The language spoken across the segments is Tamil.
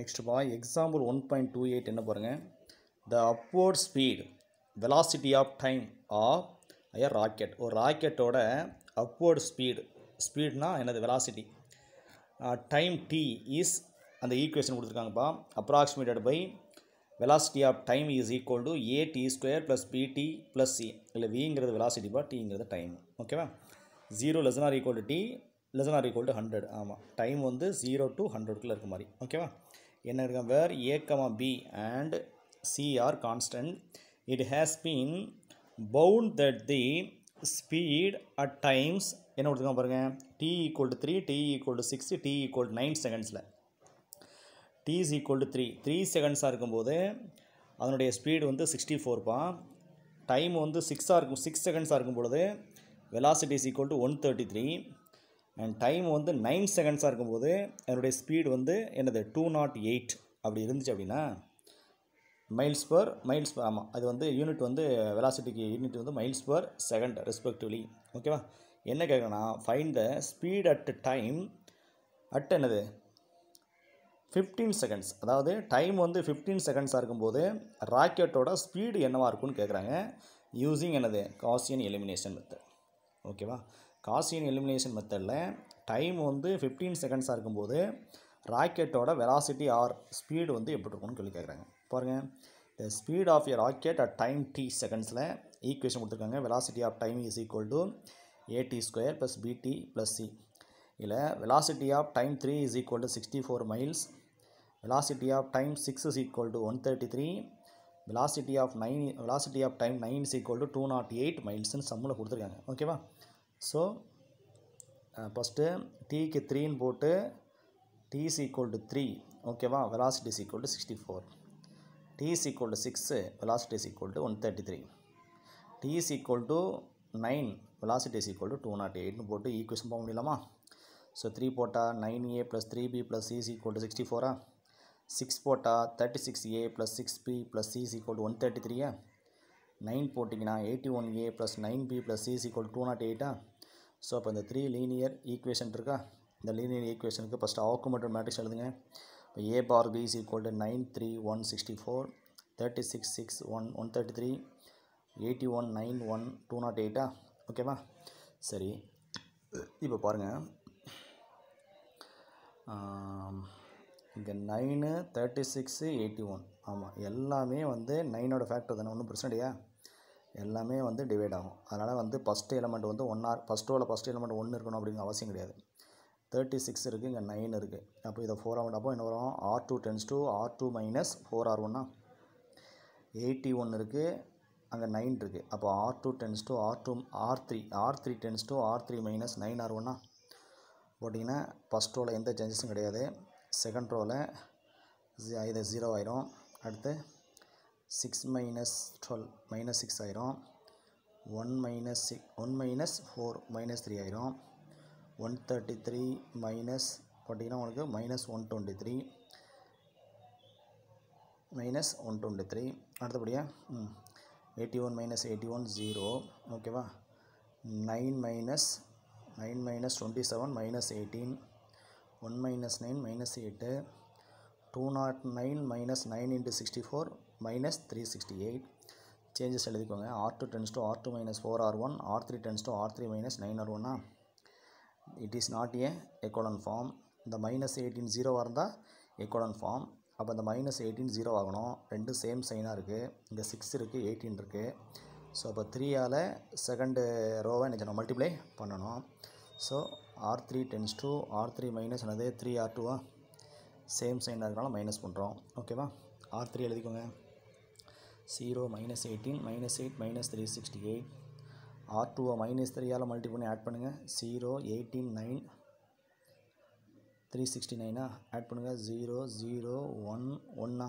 நெக்ஸ்ட்டுப்பா example one point two eight என்ன பாருங்கள் the upward speed velocity of time of ஐயா ராக்கெட் ஒரு ராக்கெட்டோட அப்வோர்ட் ஸ்பீடு ஸ்பீட்னா எனது வெலாசிட்டி டைம் டி இஸ் அந்த ஈக்குவேஷன் கொடுத்துருக்காங்கப்பா approximated by velocity of time is equal to a t square plus b t plus c இல்லை விங்கிறது வெலாசிட்டி பா டிங்கிறது டைம் ஓகேவா zero less or equal to t less or equal to hundred ஆமாம் டைம் வந்து ஜீரோ டு ஹண்ட்ரட்குள்ளே இருக்க மாதிரி ஓகேவா என்ன இருக்கும் where a comma b and c are constant it has been found that the speed at times என்ன கொடுத்துக்கோ பாருங்கள் t equal to three t equal to six t equal to nine செகண்ட்ஸில் t is equal to three three செகண்ட்ஸாக இருக்கும்போது அதனுடைய ஸ்பீடு வந்து சிக்ஸ்டி ஃபோர்ப்பா டைம் வந்து சிக்ஸாக இருக்கும் சிக்ஸ் செகண்ட்ஸாக இருக்கும் பொழுது velocity is equal to one thirty three and time வந்து நைன் செகண்ட்ஸாக இருக்கும்போது என்னுடைய ஸ்பீடு வந்து என்னது டூ நாட் எயிட் அப்படி இருந்துச்சு அப்படின்னா மைல்ஸ் பர் மைல்ஸ் பர் ஆமாம் அது வந்து யூனிட் வந்து வெலாசிட்டிக்கு யூனிட் வந்து மைல்ஸ் பர் செகண்ட் ரெஸ்பெக்டிவ்லி ஓகேவா என்ன கேட்குறேன்னா find the speed at time at என்னது ஃபிஃப்டீன் செகண்ட்ஸ் அதாவது டைம் வந்து ஃபிஃப்டீன் செகண்ட்ஸாக இருக்கும்போது ராக்கெட்டோட ஸ்பீடு என்னவாக இருக்கும்னு கேட்குறாங்க யூஸிங் என்னது காசியன் எலிமினேஷன் மெத்தட் ஓகேவா காசியன் எலிமினேஷன் மெத்தடில் டைம் வந்து ஃபிஃப்டீன் செகண்ட்ஸாக இருக்கும்போது ராக்கெட்டோட வெலாசிட்டி ஆர் ஸ்பீடு வந்து எப்படி இருக்கும்னு சொல்லி கேட்குறாங்க பாருங்கள் the speed of a rocket at time t செகண்ட்ஸில் ஈக்குவேஷன் கொடுத்துருக்காங்க velocity of time is equal to a t square plus b t plus c இதில் velocity of time three is equal to sixty four miles velocity of time six is equal to one thirty three velocity of nine velocity of time nine is equal to two nought eight மைல்ஸ்னு சம்மில் கொடுத்துருக்காங்க ஓகேவா ஸோ ஃபஸ்ட்டு டிக்கு த்ரீன்னு போட்டு D is equal to three ஓகேவா velocity is equal to sixty four t is equal to six velocity is equal to one thirty three t is equal to nine velocity is equal to two nought எயிட்னு போட்டு ஈக்குவேஷன் போக முடியலாமா ஸோ த்ரீ போட்டால் nine a plus three b plus c is equal to sixty ஃபோரா சிக்ஸ் போட்டால் thirty six a plus six b plus c is equal to one thirty த்ரீயா nine போட்டிங்கன்னா eighty one a plus nine b plus c equal two naught எயிட்டா ஸோ அப்போ இந்த த்ரீ லீனியர் ஈக்குவேஷன் இருக்கா இந்த லீனியர் ஈக்குவேஷனுக்கு ஃபஸ்ட்டு ஆக்குமெண்ட் மேட்ரிக்ஸ் எழுதுங்க இப்போ A bar B is nine three one sixty four thirty six six one one thirty three eighty one nine one two naught எயிட்டா ஓகேவா சரி இப்போ பாருங்கள் இங்கே nine thirty six eighty one ஆமாம் எல்லாமே வந்து நைனோட ஃபேக்டர் தானே ஒன்றும் பிரச்சனை இல்லையா எல்லாமே வந்து டிவைட் ஆகும் அதனால் வந்து ஃபஸ்ட்டு எலமெண்ட் வந்து ஒன் ஆர் ஃபஸ்ட் ரோவில் ஃபஸ்ட் எலமெண்ட் ஒன்று இருக்கணும் அப்படிங்கிற அவசியம் கிடையாது தேர்ட்டி சிக்ஸ் இருக்குது இங்கே நைன் இருக்குது அப்போ இதை ஃபோர் ஆகும் அப்போ என்ன வரும் R two tends to R two minus four R ஒன்னா எயிட்டி ஒன் இருக்குது அங்கே நைன் இருக்குது அப்போ R two tends to R two R three R three tends to R three minus nine R ஒன்னா போட்டிங்கன்னா ஃபஸ்ட் ரோவில் எந்த சேஞ்சஸும் கிடையாது செகண்ட் ரோவில் இதை ஜீரோ ஆயிரும் அடுத்து six minus twelve minus six ஆயிரும் one minus six one minus four minus three ஆயிரும் ஒன் தேர்ட்டி த்ரீ மைனஸ் போட்டிங்கன்னா உங்களுக்கு minus one twenty three minus one twenty three அடுத்தபடியாக eighty one minus eighty one zero ஓகேவா nine minus nine minus twenty seven minus eighteen one minus nine minus eight two naught nine minus nine into sixty four minus three sixty eight changes எழுதிக்கோங்க R two tends to R two minus four R one R three tends to R three minus nine R ஒன்னா it is not a echelon form இந்த மைனஸ் எயிட்டீன் ஜீரோவாக இருந்தால் எக்கோலன் ஃபார்ம் அப்போ இந்த மைனஸ் எயிட்டீன் ஜீரோ ஆகணும் ரெண்டு சேம் சைனாக இருக்குது இங்கே சிக்ஸ் இருக்குது எயிட்டீன் இருக்குது ஸோ அப்போ த்ரீயால் செகண்டு ரோவை என்ன மல்டிப்ளை பண்ணணும் so R three tends to R three minus என்னது த்ரீ ஆர் டூவா சேம் சைன் அதனால் மைனஸ் பண்ணுறோம் ஓகேவா ஆர் த்ரீ எழுதிக்கோங்க zero minus eighteen minus eight minus three sixty eight R டூவை மைனஸ் த்ரீயால் மல்டி பண்ணி ஆட் பண்ணுங்கள் zero eighteen nine three sixty நைனா ஆட் பண்ணுங்கள் ஜீரோ ஜீரோ ஒன் ஒன்னா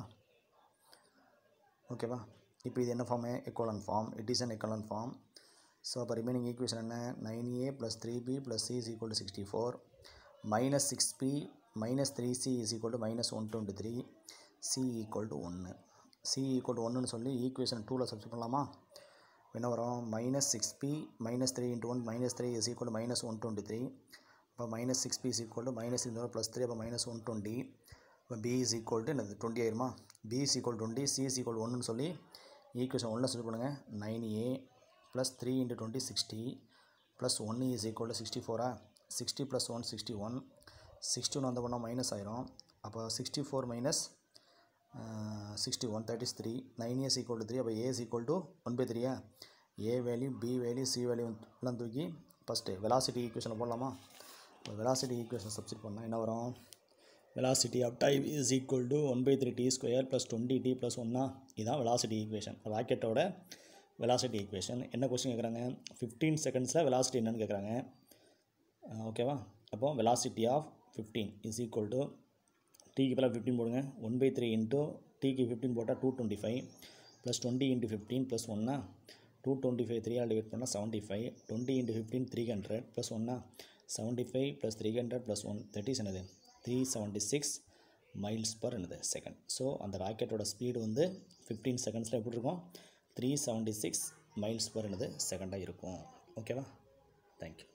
ஓகேவா இப்போ இது என்ன form echelon form it is an echelon form so அப்போ ரிமைனிங் ஈக்குவேஷன் என்ன nine a plus three b plus c is equal to sixty four minus six b minus three c is equal to minus one twenty three c equal to ஒன்று சி ஈக்குவல் டு ஒன்றுன்னு சொல்லி ஈக்குவேஷன் டூவில் சப்ஸ்ட் பண்ணலாமா என்ன வரும் minus six b minus three into one minus three is equal minus one twenty three இப்போ minus six b is equal to minus இருந்தோம் ப்ளஸ் த்ரீ அப்போ மைனஸ் ஒன் டுவெண்ட்டி இப்போ பி இஸ் ஈக்குவல் டு என்னது டுவெண்ட்டி ஆயிருமா b is equal twenty c is equal ஒன்றுன்னு சொல்லி ஈக்குவேஷன் ஒன்றில் சொல்லி பண்ணுங்கள் nine a plus three into twenty sixty plus one is equal to sixty ஃபோரா sixty plus one sixty one sixty வந்த பண்ணால் மைனஸ் ஆயிரும் அப்போ sixty four minus sixty one thirty three nine years equal to three அப்போ a's equal to one by த்ரீயா a value b value C value எல்லாம் தூக்கி ஃபஸ்ட்டு வெலாசிட்டி ஈக்குவேஷன் போடலாமா இப்போ வெலாசிட்டி ஈக்குவேஷன் சப்ஸ்டிட் பண்ணால் என்ன வரும் velocity of time is equal to one by three t square plus twenty t plus ஒன்னா இதுதான் வெலாசிட்டி ஈக்குவேஷன் ராக்கெட்டோட வெலாசிட்டி ஈக்குவேஷன் என்ன கொஸ்டின் கேட்குறாங்க ஃபிஃப்டீன் செகண்ட்ஸில் வெலாசிட்டி என்னென்னு கேட்குறாங்க ஓகேவா அப்போ velocity of fifteen is equal to டிக்கு பதிலாக ஃபிஃப்டின் போடுங்க ஒன் பை த்ரீ இன்ட்டு டிக்கு ஃபிஃப்டின் போட்டால் two twenty five plus twenty into fifteen plus ஒன்னா டூ டுவெண்ட்டி ஃபைவ் த்ரீயால் டிவைட் பண்ணால் seventy five twenty into fifteen three hundred plus ஒன்னா seventy five plus three hundred plus one thirties என்னது three seventy six miles per என்னது செகண்ட் ஸோ அந்த ராக்கெட்டோட ஸ்பீடு வந்து ஃபிஃப்டீன் செகண்ட்ஸில் எப்படி இருக்கும் three seventy six miles per என்னது செகண்டாக இருக்கும் ஓகேவா தேங்க்யூ